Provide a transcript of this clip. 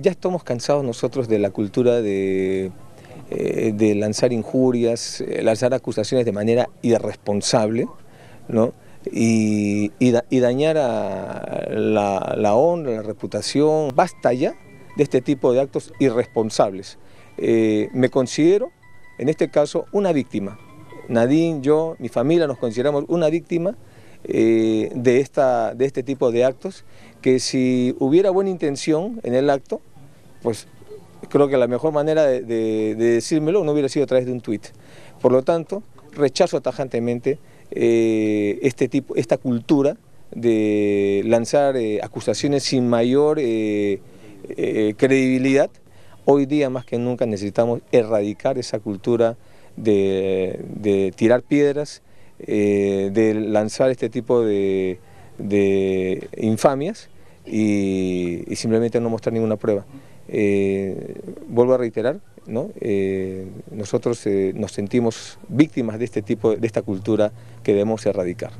Ya estamos cansados nosotros de la cultura de, eh, lanzar injurias, eh, lanzar acusaciones de manera irresponsable, ¿no? Y, dañar a la, honra, la reputación. Basta ya de este tipo de actos irresponsables. Eh, me considero, en este caso, una víctima. Nadine, yo, mi familia nos consideramos una víctima de, esta, de este tipo de actos, que si hubiera buena intención en el acto, pues creo que la mejor manera de, decírmelo no hubiera sido a través de un tuit. Por lo tanto, rechazo tajantemente eh, este esta cultura de lanzar eh, acusaciones sin mayor eh, credibilidad. Hoy día más que nunca necesitamos erradicar esa cultura de, tirar piedras, de lanzar este tipo de, infamias y simplemente no mostrar ninguna prueba. Eh, vuelvo a reiterar, ¿no? Eh, nosotros eh, nos sentimos víctimas de este tipo, de esta cultura que debemos erradicar.